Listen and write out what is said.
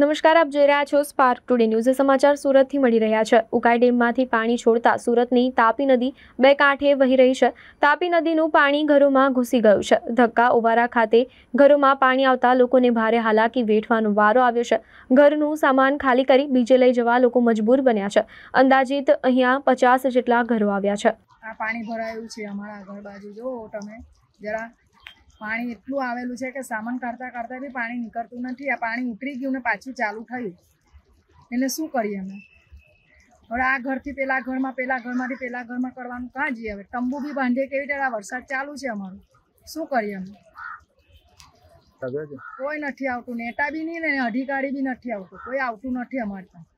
નમસ્કાર આપ જોઈ રહ્યા છો સ્પાર્ક ટુડે న్యూઝ સમાચાર સુરત થી મળી રહ્યા છે ઉકાઈ ડેમ માંથી પાણી છોડતા સુરત ની તાપી નદી બે કાંઠે વહી રહી છે તાપી નદી નું પાણી ઘરો માં ઘૂસી ગયું છે ધક્કા ઓવારા ખાતે ઘરો માં પાણી આવતા લોકો ને ભારે હાલાકી વેઠવાનું વારો આવ્યો છે ઘર નું સામાન ખાલી કરી બીજે લઈ જવા લોકો મજબૂર બન્યા છે અંદાજેત અહીંયા 50 જેટલા ઘરો આવ્યા છે આ પાણી ભરાયું છે અમારા ઘર બાજુ જોઓ તમે જરા પાણી એટલું આવેલું છે કે સામાન કાઢતા કાઢતા બી પાણી નીકળતું નથી આ પાણી ઉતરી ગયું ને પાછું ચાલુ થયું એટલે શું કરીએ અમે હવે આ ઘરથી પેલા ઘરમાં પેલા ઘરમાંથી પેલા ઘરમાં કરવાનું કાં જઈએ હવે તંબુ બી બાંધીએ કેવી રીતે આ વરસાદ ચાલુ છે અમારું શું કરીએ અમે કોઈ નથી આવતું નેતા બી નહીં ને અધિકારી બી નથી આવતું કોઈ આવતું નથી અમારે ત્યાં